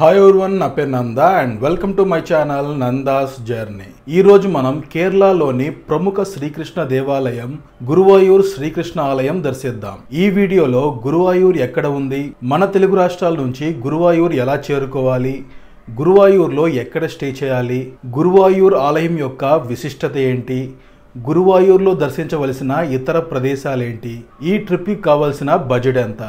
hi one నా పేరు Nanda and welcome to my channel Nanda's journey ఈరోజు మనం కేరళలోని ప్రముఖ శ్రీకృష్ణ దేవాలయం గురువాయూర్ శ్రీకృష్ణ ఆలయం దర్శిద్దాం ఈ వీడియోలో గురువాయూర్ ఎక్కడ ఉంది మన తెలుగు రాష్ట్రాల నుంచి గురువాయూర్ ఎలా చేరుకోవాలి గురువాయూర్లో ఎక్కడ స్టే చేయాలి గురువాయూర్ ఆలయం యొక్క విశిష్టత ఏంటి గురువాయూర్లో దర్శించవలసిన ఇతర ప్రదేశాలేంటి ఈ ట్రిప్కి కావాల్సిన బడ్జెట్ ఎంత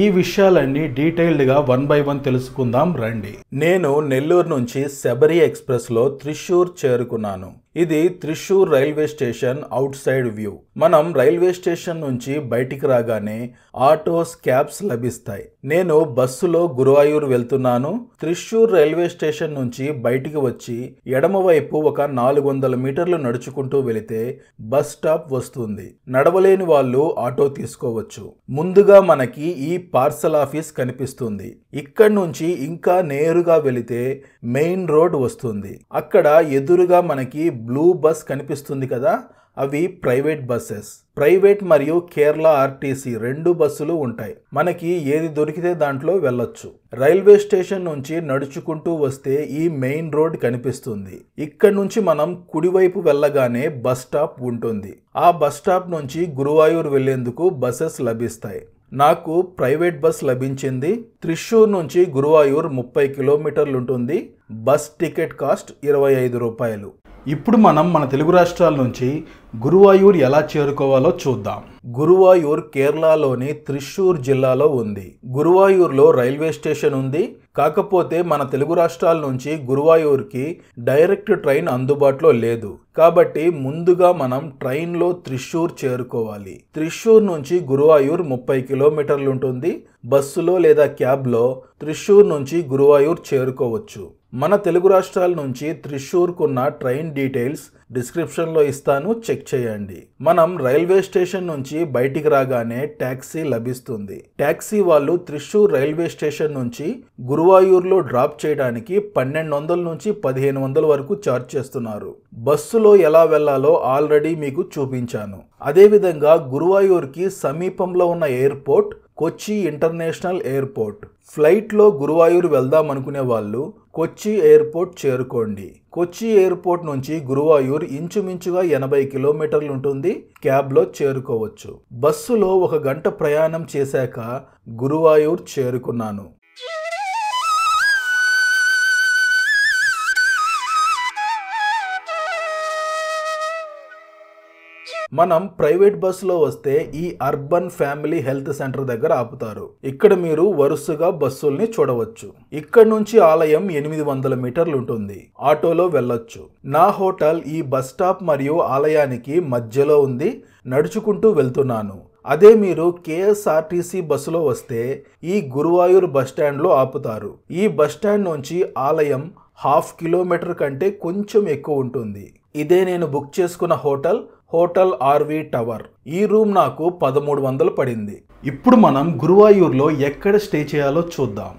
ఈ విషయాలన్నీ డీటెయిల్డ్గా వన్ బై వన్ తెలుసుకుందాం రండి నేను నెల్లూరు నుంచి శబరి ఎక్స్ప్రెస్లో త్రిశూర్ చేరుకున్నాను ఇది Thrissur railway station outside view మనం రైల్వే స్టేషన్ నుంచి బయటికి రాగానే ఆటోస్ క్యాబ్స్ లభిస్తాయి నేను బస్సులో గురువాయూర్ వెళ్తున్నాను త్రిశూర్ రైల్వే స్టేషన్ నుంచి బయటికి వచ్చి ఎడమవైపు ఒక నాలుగు వందల మీటర్లు నడుచుకుంటూ వెళితే బస్ స్టాప్ వస్తుంది నడవలేని వాళ్ళు ఆటో తీసుకోవచ్చు ముందుగా మనకి ఈ పార్సల్ ఆఫీస్ కనిపిస్తుంది ఇక్కడ నుంచి ఇంకా నేరుగా వెళితే మెయిన్ రోడ్ వస్తుంది అక్కడ ఎదురుగా మనకి బ్లూ బస్ కనిపిస్తుంది కదా అవి ప్రైవేట్ బస్సెస్ ప్రైవేట్ మరియు కేరళ ఆర్టీసీ రెండు బస్సులు ఉంటాయి మనకి ఏది దొరికితే దాంట్లో వెళ్ళొచ్చు రైల్వే స్టేషన్ నుంచి నడుచుకుంటూ వస్తే ఈ మెయిన్ రోడ్ కనిపిస్తుంది ఇక్కడ నుంచి మనం కుడివైపు వెళ్ళగానే బస్ స్టాప్ ఉంటుంది ఆ బస్ స్టాప్ నుంచి గురువాయూర్ వెళ్లేందుకు బస్సెస్ లభిస్తాయి నాకు ప్రైవేట్ బస్ లభించింది త్రిశూర్ నుంచి గురువాయూర్ ముప్పై కిలోమీటర్లు ఉంటుంది బస్ టికెట్ కాస్ట్ ఇరవై ఐదు రూపాయలు ఇప్పుడు మనం మన తెలుగు రాష్ట్రాల నుంచి గురువాయూర్ ఎలా చేరుకోవాలో చూద్దాం గురువాయూర్ కేరళలోని త్రిశూర్ జిల్లాలో ఉంది గురువాయూర్లో రైల్వే స్టేషన్ ఉంది కాకపోతే మన తెలుగు రాష్ట్రాల నుంచి గురువాయూర్కి డైరెక్ట్ ట్రైన్ అందుబాటులో లేదు కాబట్టి ముందుగా మనం ట్రైన్లో త్రిశూర్ చేరుకోవాలి త్రిశూర్ నుంచి గురువాయూర్ ముప్పై కిలోమీటర్లు ఉంటుంది బస్సులో లేదా క్యాబ్లో త్రిశూర్ నుంచి గురువాయూర్ చేరుకోవచ్చు మన తెలుగు రాష్ట్రాల నుంచి త్రిశూర్కున్న ట్రైన్ డీటెయిల్స్ డిస్క్రిప్షన్లో ఇస్తాను చెక్ చేయండి మనం రైల్వే స్టేషన్ నుంచి బయటికి రాగానే ట్యాక్సీ లభిస్తుంది ట్యాక్సీ వాళ్ళు త్రిశూర్ రైల్వే స్టేషన్ నుంచి గురువాయూర్లో డ్రాప్ చేయడానికి పన్నెండు వందల నుంచి పదిహేను వందల వరకు ఛార్జ్ చేస్తున్నారు బస్సులో ఎలా వెళ్లాలో ఆల్రెడీ మీకు చూపించాను అదేవిధంగా గురువాయూర్కి సమీపంలో ఉన్న ఎయిర్పోర్ట్ కొచ్చి ఇంటర్నేషనల్ ఎయిర్పోర్ట్ ఫ్లైట్లో గురువాయూర్ వెళ్దాం అనుకునే వాళ్ళు కొచ్చి ఎయిర్పోర్ట్ చేరుకోండి కొచ్చి ఎయిర్పోర్ట్ నుంచి గురువాయూర్ ఇంచుమించుగా ఎనభై కిలోమీటర్లు ఉంటుంది క్యాబ్లో చేరుకోవచ్చు బస్సులో ఒక గంట ప్రయాణం చేశాక గురువాయూర్ చేరుకున్నాను మనం ప్రైవేట్ బస్సులో వస్తే ఈ అర్బన్ ఫ్యామిలీ హెల్త్ సెంటర్ దగ్గర ఆపుతారు ఇక్కడ మీరు వరుసగా బస్సుల్ని చూడవచ్చు ఇక్కడ నుంచి ఆలయం ఎనిమిది వందల మీటర్లు ఉంటుంది ఆటోలో వెళ్ళొచ్చు నా హోటల్ ఈ బస్ స్టాప్ మరియు ఆలయానికి మధ్యలో ఉంది నడుచుకుంటూ వెళ్తున్నాను అదే మీరు కేఎస్ఆర్టీసీ బస్సులో వస్తే ఈ గురువాయూర్ బస్టాండ్లో ఆపుతారు ఈ బస్టాండ్ నుంచి ఆలయం హాఫ్ కిలోమీటర్ కంటే కొంచెం ఎక్కువ ఉంటుంది ఇదే నేను బుక్ చేసుకున్న హోటల్ హోటల్ ఆర్వి టవర్ ఈ రూమ్ నాకు పదమూడు వందలు పడింది ఇప్పుడు మనం గురువాయూర్లో ఎక్కడ స్టే చేయాలో చూద్దాం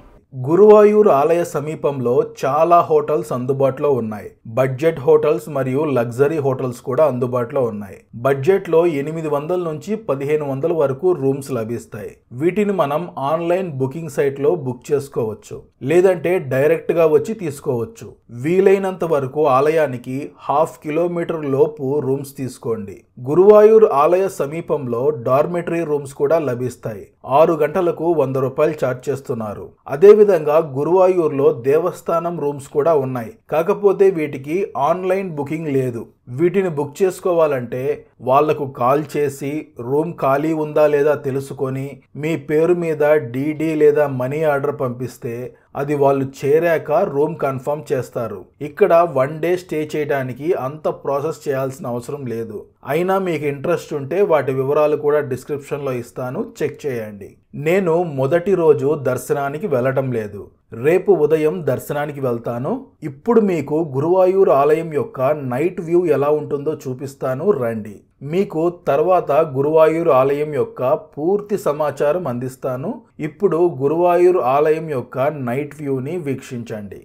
గురువాయూర్ ఆలయ సమీపంలో చాలా హోటల్స్ అందుబాటులో ఉన్నాయి బడ్జెట్ హోటల్స్ మరియు లగ్జరీ హోటల్స్ కూడా అందుబాటులో ఉన్నాయి బడ్జెట్లో ఎనిమిది వందల నుంచి పదిహేను వందల వరకు రూమ్స్ లభిస్తాయి వీటిని మనం ఆన్లైన్ బుకింగ్ సైట్లో బుక్ చేసుకోవచ్చు లేదంటే డైరెక్ట్గా వచ్చి తీసుకోవచ్చు వీలైనంత వరకు ఆలయానికి హాఫ్ కిలోమీటర్ లోపు రూమ్స్ తీసుకోండి గురువాయూర్ ఆలయ సమీపంలో డార్మెటరీ రూమ్స్ కూడా లభిస్తాయి ఆరు గంటలకు వంద రూపాయలు ఛార్జ్ చేస్తున్నారు అదేవిధంగా గురువాయూర్లో దేవస్థానం రూమ్స్ కూడా ఉన్నాయి కాకపోతే వీటికి ఆన్లైన్ బుకింగ్ లేదు వీటిని బుక్ చేసుకోవాలంటే వాళ్లకు కాల్ చేసి రూమ్ ఖాళీ ఉందా లేదా తెలుసుకొని మీ పేరు మీద డీడీ లేదా మనీ ఆర్డర్ పంపిస్తే అది వాళ్ళు చేరాక రూమ్ కన్ఫర్మ్ చేస్తారు ఇక్కడ వన్ డే స్టే చేయడానికి అంత ప్రాసెస్ చేయాల్సిన అవసరం లేదు అయినా మీకు ఇంట్రెస్ట్ ఉంటే వాటి వివరాలు కూడా డిస్క్రిప్షన్లో ఇస్తాను చెక్ చేయండి నేను మొదటి రోజు దర్శనానికి వెళ్ళటం లేదు రేపు ఉదయం దర్శనానికి వెళ్తాను ఇప్పుడు మీకు గురువాయూర్ ఆలయం యొక్క నైట్ వ్యూ ఎలా ఉంటుందో చూపిస్తాను రండి మీకు తర్వాత గురువాయూర్ ఆలయం యొక్క పూర్తి సమాచారం అందిస్తాను ఇప్పుడు గురువాయూర్ ఆలయం యొక్క నైట్ వ్యూని వీక్షించండి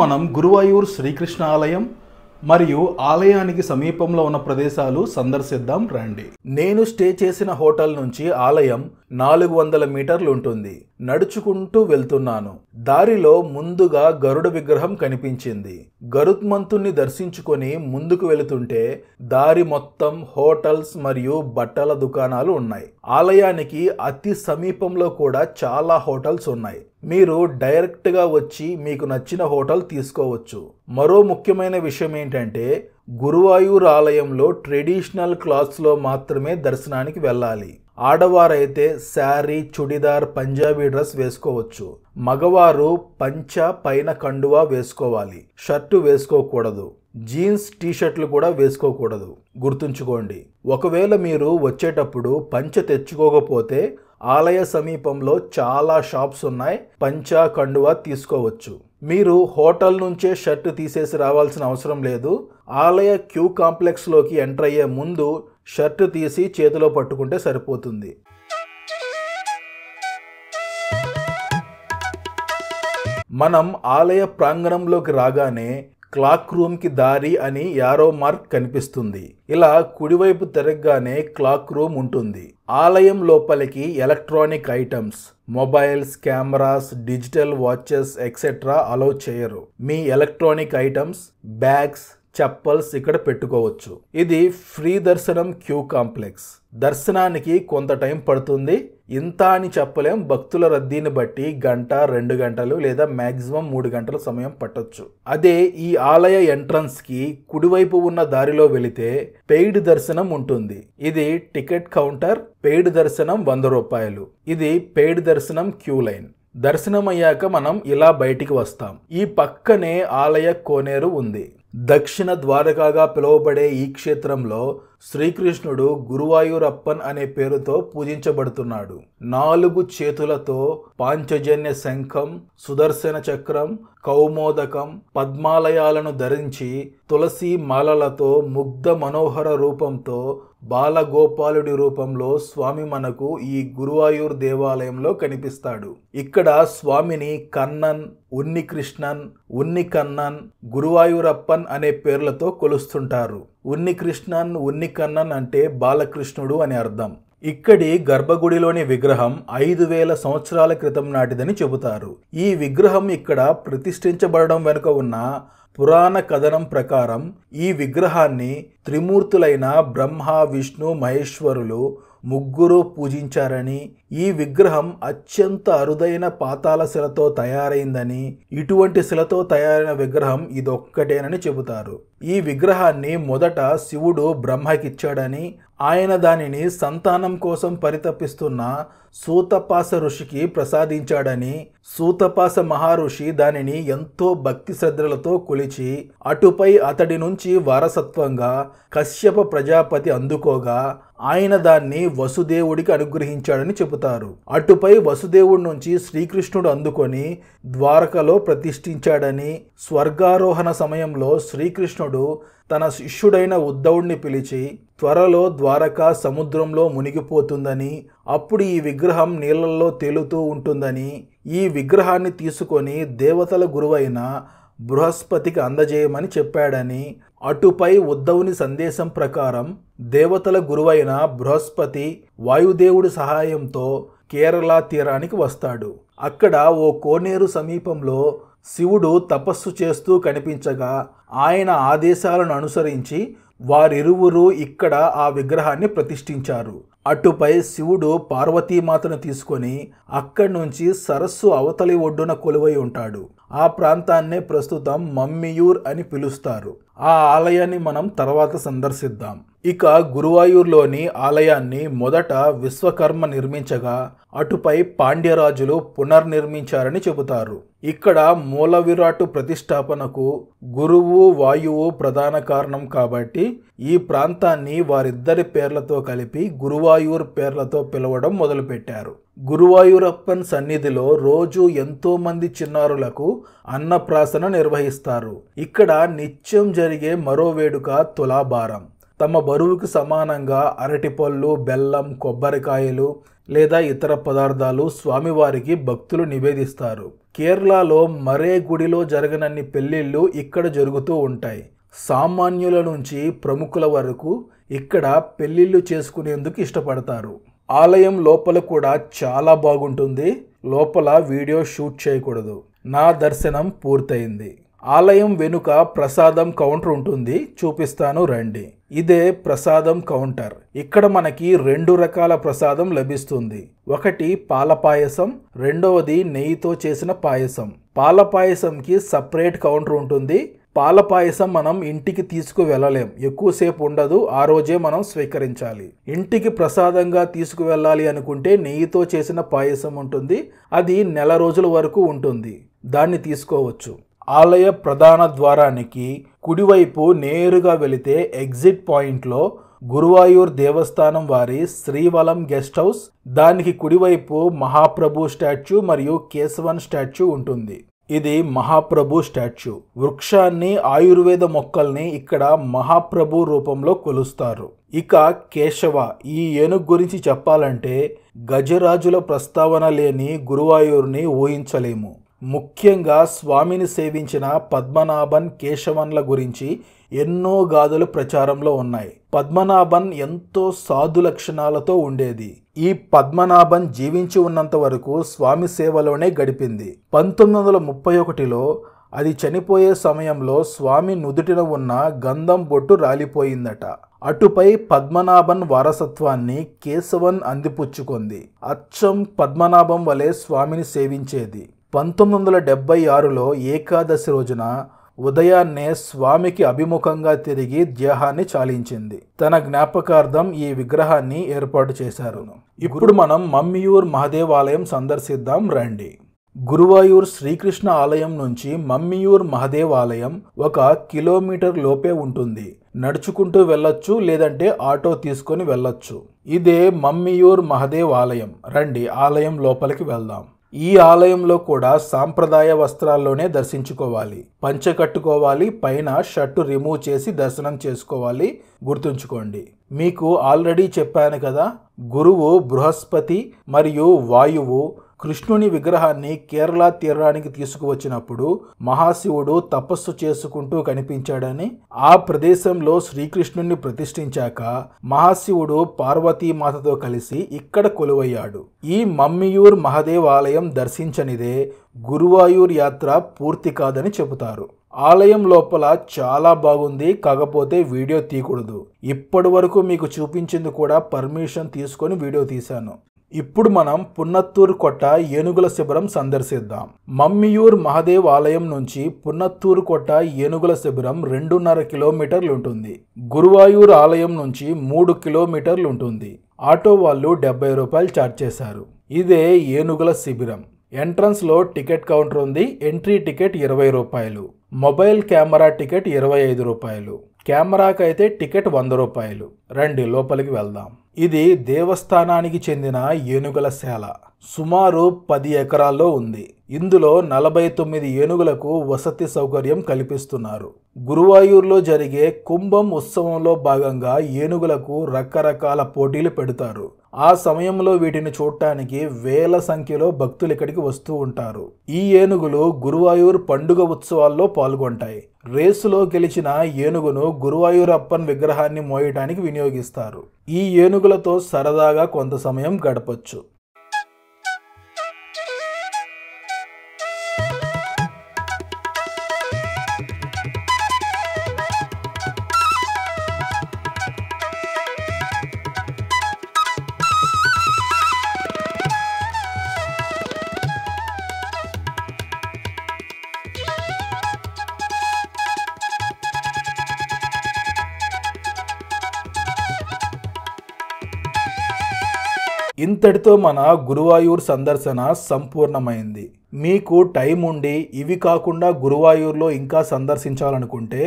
మనం గురువాయూర్ శ్రీకృష్ణ ఆలయం మరియు ఆలయానికి సమీపంలో ఉన్న ప్రదేశాలు సందర్శిద్దాం రండి నేను స్టే చేసిన హోటల్ నుంచి ఆలయం నాలుగు వందల మీటర్లు ఉంటుంది నడుచుకుంటూ వెళ్తున్నాను దారిలో ముందుగా గరుడ విగ్రహం కనిపించింది గరుత్మంతుణ్ణి దర్శించుకొని ముందుకు వెళుతుంటే దారి మొత్తం హోటల్స్ మరియు బట్టల దుకాణాలు ఉన్నాయి ఆలయానికి అతి సమీపంలో కూడా చాలా హోటల్స్ ఉన్నాయి మీరు డైరెక్ట్గా వచ్చి మీకు నచ్చిన హోటల్ తీసుకోవచ్చు మరో ముఖ్యమైన విషయం ఏంటంటే గురువాయూర్ ఆలయంలో ట్రెడిషనల్ క్లాత్స్లో మాత్రమే దర్శనానికి వెళ్ళాలి ఆడవారైతే శారీ చుడిదార్ పంజాబీ డ్రెస్ వేసుకోవచ్చు మగవారు పంచ పైన కండువా వేసుకోవాలి షర్టు వేసుకోకూడదు జీన్స్ టీషర్ట్లు కూడా వేసుకోకూడదు గుర్తుంచుకోండి ఒకవేళ మీరు వచ్చేటప్పుడు పంచ తెచ్చుకోకపోతే ఆలయ సమీపంలో చాలా షాప్స్ ఉన్నాయి పంచ కండువా తీసుకోవచ్చు మీరు హోటల్ నుంచే షర్ట్ తీసేసి రావాల్సిన అవసరం లేదు ఆలయ క్యూ కాంప్లెక్స్లోకి ఎంటర్ అయ్యే ముందు షర్ట్ తీసి చేతిలో పట్టుకుంటే సరిపోతుంది మనం ఆలయ ప్రాంగణంలోకి రాగానే క్లాక్ రూమ్కి దారి అని యారో మార్క్ కనిపిస్తుంది ఇలా కుడివైపు తిరగగానే క్లాక్ రూమ్ ఉంటుంది ఆలయం లోపలికి electronic items mobiles cameras digital watches etcetera allow చేయరు మీ ఎలక్ట్రానిక్ ఐటమ్స్ బ్యాగ్స్ చెప్పల్స్ ఇక్కడ పెట్టుకోవచ్చు ఇది ఫ్రీ దర్శనం క్యూ కాంప్లెక్స్ దర్శనానికి కొంత టైం పడుతుంది ఇంత అని చెప్పలేం భక్తుల రద్దీని బట్టి గంట రెండు గంటలు లేదా మ్యాక్సిమం మూడు గంటల సమయం పట్టొచ్చు అదే ఈ ఆలయ ఎంట్రన్స్కి కుడివైపు ఉన్న దారిలో వెళితే పెయిడ్ దర్శనం ఉంటుంది ఇది టికెట్ కౌంటర్ పెయిడ్ దర్శనం వంద రూపాయలు ఇది పెయిడ్ దర్శనం క్యూ లైన్ దర్శనం అయ్యాక మనం ఇలా బయటికి వస్తాం ఈ పక్కనే ఆలయ కోనేరు ఉంది దక్షిణ ద్వారకాగా పిలువబడే ఈ క్షేత్రంలో శ్రీకృష్ణుడు గురువాయూరప్పన్ అనే పేరుతో పూజించబడుతున్నాడు నాలుగు చేతులతో పాంచజన్య శంఖం సుదర్శన చక్రం కౌమోదకం పద్మాలయాలను ధరించి తులసి మాలలతో ముగ్ధ మనోహర రూపంతో బాలగోపాలుడి రూపంలో స్వామి మనకు ఈ గురువాయూర్ దేవాలయంలో కనిపిస్తాడు ఇక్కడ స్వామిని కన్నన్ ఉన్ని కృష్ణన్ ఉన్ని కన్నన్ గురువాయూరప్పన్ అనే పేర్లతో కొలుస్తుంటారు ఉన్ని కృష్ణన్ ఉన్ని కన్నన్ అంటే బాలకృష్ణుడు అని అర్థం ఇక్కడి గర్భగుడిలోని విగ్రహం ఐదు వేల సంవత్సరాల క్రితం నాటిదని చెబుతారు ఈ విగ్రహం ఇక్కడ ప్రతిష్ఠించబడడం వెనుక ఉన్న పురాణ కథనం ప్రకారం ఈ విగ్రహాన్ని త్రిమూర్తులైన బ్రహ్మ విష్ణు మహేశ్వరులు ముగ్గురు పూజించారని ఈ విగ్రహం అత్యంత అరుదైన పాతాల శిలతో తయారైందని ఇటువంటి శిలతో తయారైన విగ్రహం ఇదొక్కటేనని చెబుతారు ఈ విగ్రహాన్ని మొదట శివుడు బ్రహ్మకిచ్చాడని ఆయన దానిని సంతానం కోసం పరితపిస్తున్న సూతపాస ఋషికి ప్రసాదించాడని సూతపాస మహారుషి దానిని ఎంతో భక్తి శ్రద్ధలతో కొలిచి అటుపై అతడి నుంచి వారసత్వంగా కశ్యప ప్రజాపతి అందుకోగా ఆయన దాన్ని వసుదేవుడికి అనుగ్రహించాడని చెబుతారు చెబుతారు అటుపై వసుదేవుడి నుంచి శ్రీకృష్ణుడు అందుకొని ద్వారకలో ప్రతిష్ఠించాడని స్వర్గారోహణ సమయంలో శ్రీకృష్ణుడు తన శిష్యుడైన ఉద్ధవుణ్ణి పిలిచి త్వరలో ద్వారక సముద్రంలో మునిగిపోతుందని అప్పుడు ఈ విగ్రహం నీళ్ళల్లో తేలుతూ ఉంటుందని ఈ విగ్రహాన్ని తీసుకొని దేవతల గురువైన బృహస్పతికి అందజేయమని చెప్పాడని అటుపై ఉద్ధవుని సందేశం ప్రకారం దేవతల గురువైన బృహస్పతి వాయుదేవుడి సహాయంతో కేరళ తీరానికి వస్తాడు అక్కడ ఓ కోనేరు సమీపంలో శివుడు తపస్సు చేస్తూ కనిపించగా ఆయన ఆదేశాలను అనుసరించి వారిరువురు ఇక్కడ ఆ విగ్రహాన్ని ప్రతిష్ఠించారు అటుపై శివుడు పార్వతీమాతను తీసుకొని అక్కడి నుంచి సరస్సు అవతలి ఒడ్డున కొలువై ఉంటాడు ఆ ప్రాంతాన్నే ప్రస్తుతం మమ్మియూర్ అని పిలుస్తారు ఆ ఆలయాన్ని మనం తర్వాత సందర్శిద్దాం ఇక గురువాయూర్లోని ఆలయాన్ని మొదట విశ్వకర్మ నిర్మించగా అటుపై పాండ్యరాజులు పునర్నిర్మించారని చెబుతారు ఇక్కడ మూల విరాటు ప్రతిష్టాపనకు గురువు వాయువు ప్రధాన కారణం కాబట్టి ఈ ప్రాంతాన్ని వారిద్దరి పేర్లతో కలిపి గురువాయూర్ పేర్లతో పిలవడం మొదలుపెట్టారు గురువాయూరప్పన్ సన్నిధిలో రోజు ఎంతో మంది చిన్నారులకు అన్నప్రాసన నిర్వహిస్తారు ఇక్కడ నిత్యం జరిగే జరిగే మరో వేడుక తులాభారం తమ బరువుకు సమానంగా అరటిపళ్ళు బెల్లం కొబ్బరికాయలు లేదా ఇతర పదార్థాలు స్వామివారికి భక్తులు నివేదిస్తారు కేరళలో మరే గుడిలో జరగనన్ని పెళ్లిళ్ళు ఇక్కడ జరుగుతూ ఉంటాయి సామాన్యుల నుంచి ప్రముఖుల వరకు ఇక్కడ పెళ్లిళ్ళు చేసుకునేందుకు ఇష్టపడతారు ఆలయం లోపల కూడా చాలా బాగుంటుంది లోపల వీడియో షూట్ చేయకూడదు నా దర్శనం పూర్తయింది ఆలయం వెనుక ప్రసాదం కౌంటర్ ఉంటుంది చూపిస్తాను రండి ఇదే ప్రసాదం కౌంటర్ ఇక్కడ మనకి రెండు రకాల ప్రసాదం లభిస్తుంది ఒకటి పాల పాయసం రెండవది నెయ్యితో చేసిన పాయసం పాల పాయసంకి సపరేట్ కౌంటర్ ఉంటుంది పాల పాయసం మనం ఇంటికి తీసుకు వెళ్ళలేం ఎక్కువసేపు ఉండదు ఆ రోజే మనం స్వీకరించాలి ఇంటికి ప్రసాదంగా తీసుకు వెళ్ళాలి అనుకుంటే నెయ్యితో చేసిన పాయసం ఉంటుంది అది నెల రోజుల వరకు ఉంటుంది దాన్ని తీసుకోవచ్చు ఆలయ ప్రధాన ద్వారానికి కుడివైపు నేరుగా వెళితే ఎగ్జిట్ పాయింట్లో గురువాయూర్ దేవస్థానం వారి శ్రీవలం గెస్ట్ హౌస్ దానికి కుడివైపు మహాప్రభు స్టాచ్యూ మరియు కేశవన్ స్టాచ్యూ ఉంటుంది ఇది మహాప్రభు స్టాచ్యూ వృక్షాన్ని ఆయుర్వేద మొక్కల్ని ఇక్కడ మహాప్రభు రూపంలో కొలుస్తారు ఇక కేశవ ఈ ఏనుగు గురించి చెప్పాలంటే గజరాజుల ప్రస్తావన లేని గురువాయూర్ని ఊహించలేము ముఖ్యంగా స్వామిని సేవించిన పద్మనాభన్ కేశవన్ల గురించి ఎన్నో గాథలు ప్రచారంలో ఉన్నాయి పద్మనాభన్ ఎంతో సాధు లక్షణాలతో ఉండేది ఈ పద్మనాభన్ జీవించి ఉన్నంత వరకు స్వామి సేవలోనే గడిపింది పంతొమ్మిది వందల ముప్పై ఒకటిలో అది చనిపోయే సమయంలో స్వామి నుదుటిన ఉన్న గంధం బొట్టు రాలిపోయిందట అటుపై పద్మనాభన్ వారసత్వాన్ని కేశవన్ అందిపుచ్చుకుంది అచ్చం పద్మనాభం వలె స్వామిని సేవించేది పంతొమ్మిది వందల డెబ్భై ఆరులో ఏకాదశి రోజున ఉదయాన్నే స్వామికి అభిముఖంగా తిరిగి దేహాన్ని చాలించింది తన జ్ఞాపకార్థం ఈ విగ్రహాన్ని ఏర్పాటు చేశారు ఇప్పుడు మనం మమ్మియూర్ మహదేవాలయం సందర్శిద్దాం రండి గురువాయూర్ శ్రీకృష్ణ ఆలయం నుంచి మమ్మియూర్ మహదేవాలయం ఒక కిలోమీటర్ లోపే ఉంటుంది నడుచుకుంటూ వెళ్ళొచ్చు లేదంటే ఆటో తీసుకొని వెళ్ళొచ్చు ఇదే మమ్మియూర్ మహదేవాలయం రండి ఆలయం లోపలికి వెళ్దాం ఈ ఆలయంలో కూడా సాంప్రదాయ వస్త్రాల్లోనే దర్శించుకోవాలి పంచె కట్టుకోవాలి పైన షర్టు రిమూవ్ చేసి దర్శనం చేసుకోవాలి గుర్తుంచుకోండి మీకు ఆల్రెడీ చెప్పాను కదా గురువు బృహస్పతి మరియు వాయువు కృష్ణుని విగ్రహాన్ని కేరళ తీరానికి తీసుకువచ్చినప్పుడు మహాశివుడు తపస్సు చేసుకుంటూ కనిపించాడని ఆ ప్రదేశంలో శ్రీకృష్ణుని ప్రతిష్ఠించాక మహాశివుడు పార్వతీమాతతో కలిసి ఇక్కడ కొలువయ్యాడు ఈ మమ్మియూర్ మహదేవ్ ఆలయం దర్శించనిదే గురువాయూర్ యాత్ర పూర్తి కాదని చెబుతారు ఆలయం లోపల చాలా బాగుంది కాకపోతే వీడియో తీయకూడదు ఇప్పటి వరకు మీకు చూపించింది కూడా పర్మిషన్ తీసుకొని వీడియో తీశాను ఇప్పుడు మనం పున్నత్తూరు కొట్ట ఏనుగుల శిబిరం సందర్శిద్దాం మమ్మియూర్ మహదేవ్ ఆలయం నుంచి పున్నత్తూరు కొట్ట ఏనుగుల శిబిరం రెండున్నర కిలోమీటర్లు ఉంటుంది గురువాయూర్ ఆలయం నుంచి మూడు కిలోమీటర్లు ఉంటుంది ఆటో వాళ్ళు డెబ్బై రూపాయలు ఛార్జ్ చేశారు ఇదే ఏనుగుల శిబిరం ఎంట్రన్స్లో టికెట్ కౌంటర్ ఉంది ఎంట్రీ టికెట్ ఇరవై రూపాయలు మొబైల్ కెమెరా టికెట్ ఇరవై ఐదు రూపాయలు కెమెరాకైతే టికెట్ వంద రూపాయలు రండి లోపలికి వెళ్దాం ఇది దేవస్థానానికి చెందిన ఏనుగుల శాల సుమారు పది ఎకరాల్లో ఉంది ఇందులో నలభై తొమ్మిది ఏనుగులకు వసతి సౌకర్యం కల్పిస్తున్నారు గురువాయూర్లో జరిగే కుంభం ఉత్సవంలో భాగంగా ఏనుగులకు రకరకాల పోటీలు పెడతారు ఆ సమయంలో వీటిని చూడటానికి వేల సంఖ్యలో భక్తులు ఇక్కడికి వస్తూ ఉంటారు ఈ ఏనుగులు గురువాయూర్ పండుగ ఉత్సవాల్లో పాల్గొంటాయి రేసులో గెలిచిన ఏనుగును గురువాయూరప్పన్ విగ్రహాన్ని మోయటానికి వినియోగిస్తారు ఈ ఏనుగులతో సరదాగా కొంత సమయం గడపచ్చు ఇంతటితో మన గురువాయూర్ సందర్శన సంపూర్ణమైంది మీకు టైం ఉండి ఇవి కాకుండా గురువాయూర్లో ఇంకా సందర్శించాలనుకుంటే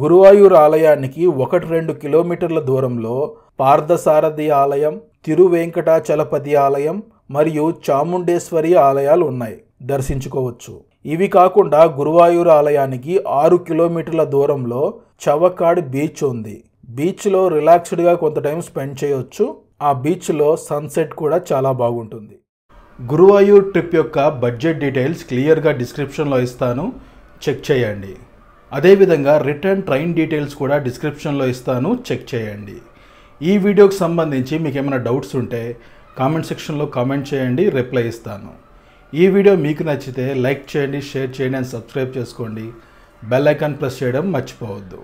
గురువాయూర్ ఆలయానికి ఒకటి రెండు కిలోమీటర్ల దూరంలో పార్థసారథి ఆలయం తిరువేంకటాచలపతి ఆలయం మరియు చాముండేశ్వరి ఆలయాలు ఉన్నాయి దర్శించుకోవచ్చు ఇవి కాకుండా గురువాయూర్ ఆలయానికి ఆరు కిలోమీటర్ల దూరంలో చవకాడ్ బీచ్ ఉంది బీచ్లో రిలాక్స్డ్గా కొంత టైం స్పెండ్ చేయొచ్చు ఆ బీచ్లో సన్సెట్ కూడా చాలా బాగుంటుంది గురువాయూర్ ట్రిప్ యొక్క బడ్జెట్ డీటెయిల్స్ క్లియర్గా డిస్క్రిప్షన్లో ఇస్తాను చెక్ చేయండి అదేవిధంగా రిటర్న్ ట్రైన్ డీటెయిల్స్ కూడా డిస్క్రిప్షన్లో ఇస్తాను చెక్ చేయండి ఈ వీడియోకి సంబంధించి మీకు ఏమైనా డౌట్స్ ఉంటే కామెంట్ సెక్షన్లో కామెంట్ చేయండి రిప్లై ఇస్తాను ఈ వీడియో మీకు నచ్చితే లైక్ చేయండి షేర్ చేయండి అండ్ సబ్స్క్రైబ్ చేసుకోండి బెల్ ఐకాన్ ప్రెస్ చేయడం మర్చిపోవద్దు